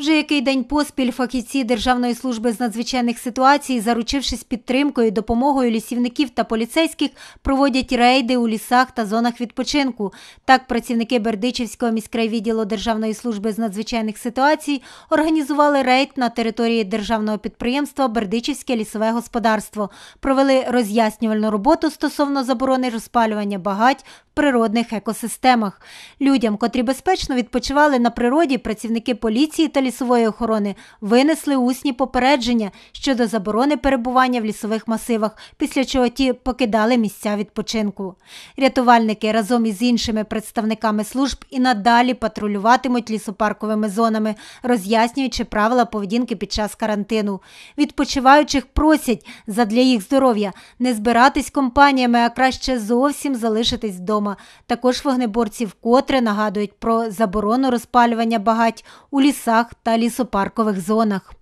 Вже який день поспіль фахівці Державної служби з надзвичайних ситуацій, заручившись підтримкою, і допомогою лісівників та поліцейських, проводять рейди у лісах та зонах відпочинку. Так, працівники Бердичівського міськрайвідділу Державної служби з надзвичайних ситуацій організували рейд на території державного підприємства Бердичівське лісове господарство, провели роз'яснювальну роботу стосовно заборони розпалювання багать в природних екосистемах. Людям, котрі безпечно відпочивали на природі, працівники поліції та лісових лісової охорони винесли усні попередження щодо заборони перебування в лісових масивах, після чого ті покидали місця відпочинку. Рятувальники разом із іншими представниками служб і надалі патрулюватимуть лісопарковими зонами, роз'яснюючи правила поведінки під час карантину. Відпочиваючих просять задля їх здоров'я не збиратись компаніями, а краще зовсім залишитись вдома. Також вогнеборці вкотре нагадують про заборону розпалювання багать у лісах та лісопаркових зонах.